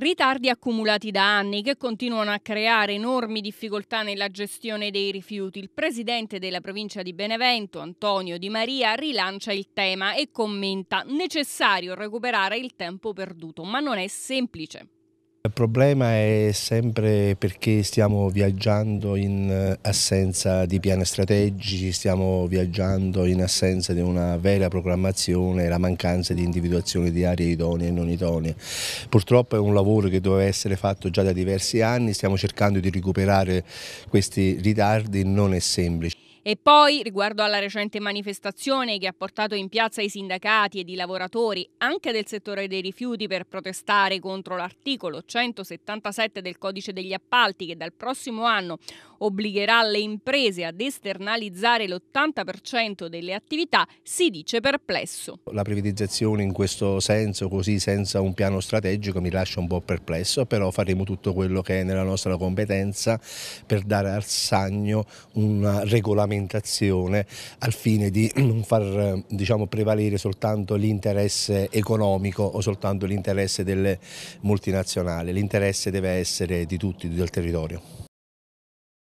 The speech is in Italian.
Ritardi accumulati da anni che continuano a creare enormi difficoltà nella gestione dei rifiuti. Il presidente della provincia di Benevento, Antonio Di Maria, rilancia il tema e commenta necessario recuperare il tempo perduto, ma non è semplice. Il problema è sempre perché stiamo viaggiando in eh, assenza di piani strategici, stiamo viaggiando in assenza di una vera programmazione, la mancanza di individuazione di aree idonee e non idonee. Purtroppo è un lavoro che doveva essere fatto già da diversi anni, stiamo cercando di recuperare questi ritardi, non è semplice. E poi, riguardo alla recente manifestazione che ha portato in piazza i sindacati ed i lavoratori anche del settore dei rifiuti per protestare contro l'articolo 177 del codice degli appalti che dal prossimo anno obbligherà le imprese ad esternalizzare l'80% delle attività, si dice perplesso. La privatizzazione in questo senso, così senza un piano strategico, mi lascia un po' perplesso, però faremo tutto quello che è nella nostra competenza per dare al sagno una regolamentazione regolamentazione al fine di non far diciamo, prevalere soltanto l'interesse economico o soltanto l'interesse delle multinazionali, l'interesse deve essere di tutti, del territorio.